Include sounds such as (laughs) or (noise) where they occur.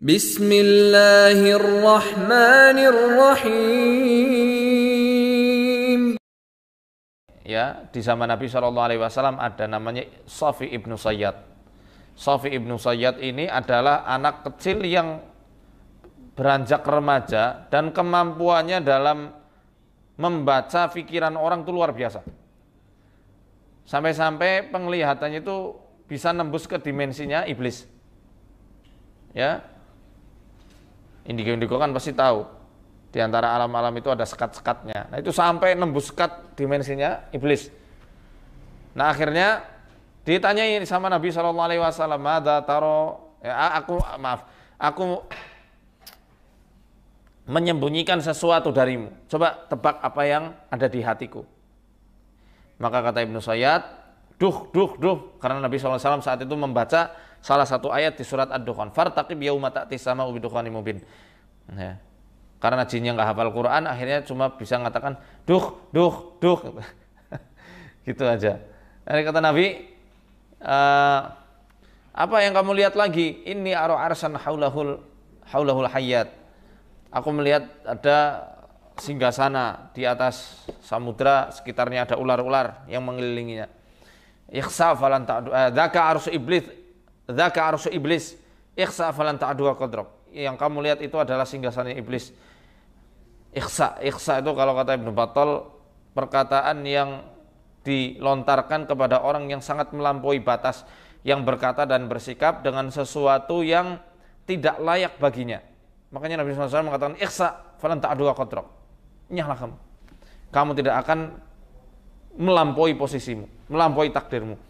Bismillahirrahmanirrahim. Ya, di zaman Nabi Shallallahu Alaihi Wasallam ada namanya Safi ibnu Sayyad. Safi ibnu Sayyad ini adalah anak kecil yang beranjak remaja dan kemampuannya dalam membaca pikiran orang itu luar biasa. Sampai-sampai penglihatannya itu bisa nembus ke dimensinya iblis. Ya, indigo-indigo kan pasti tahu di antara alam-alam itu ada sekat-sekatnya. Nah itu sampai nembus sekat dimensinya iblis. Nah akhirnya ditanyain sama Nabi saw Alaihi ada taro, ya, aku maaf, aku menyembunyikan sesuatu darimu. Coba tebak apa yang ada di hatiku. Maka kata Ibnu Sayyad, duh, duh, duh, karena Nabi SAW saat itu membaca salah satu ayat di surat Ad-Dukhan. Fartaqib yauma ta'ti sama ubidukhani mubin. Ya. Karena jinnya nggak hafal Quran, akhirnya cuma bisa mengatakan duh, duh, duh. (laughs) gitu aja. Ini kata Nabi, e, apa yang kamu lihat lagi? Ini aro arsan haulahul haulahul hayat. Aku melihat ada singgah sana di atas samudra, sekitarnya ada ular-ular yang mengelilinginya. Ikhsa falan ta'du, eh, daka arus iblis Dzaka arsu iblis. Ikhsa falan ta'dua kodrok. Yang kamu lihat itu adalah singgasannya iblis. Ikhsa, ikhsa itu kalau kata Ibnu Battal perkataan yang dilontarkan kepada orang yang sangat melampaui batas yang berkata dan bersikap dengan sesuatu yang tidak layak baginya. Makanya Nabi SAW mengatakan ikhsa falan ta'dua kodrok. Nyahlah kamu. Kamu tidak akan melampaui posisimu, melampaui takdirmu.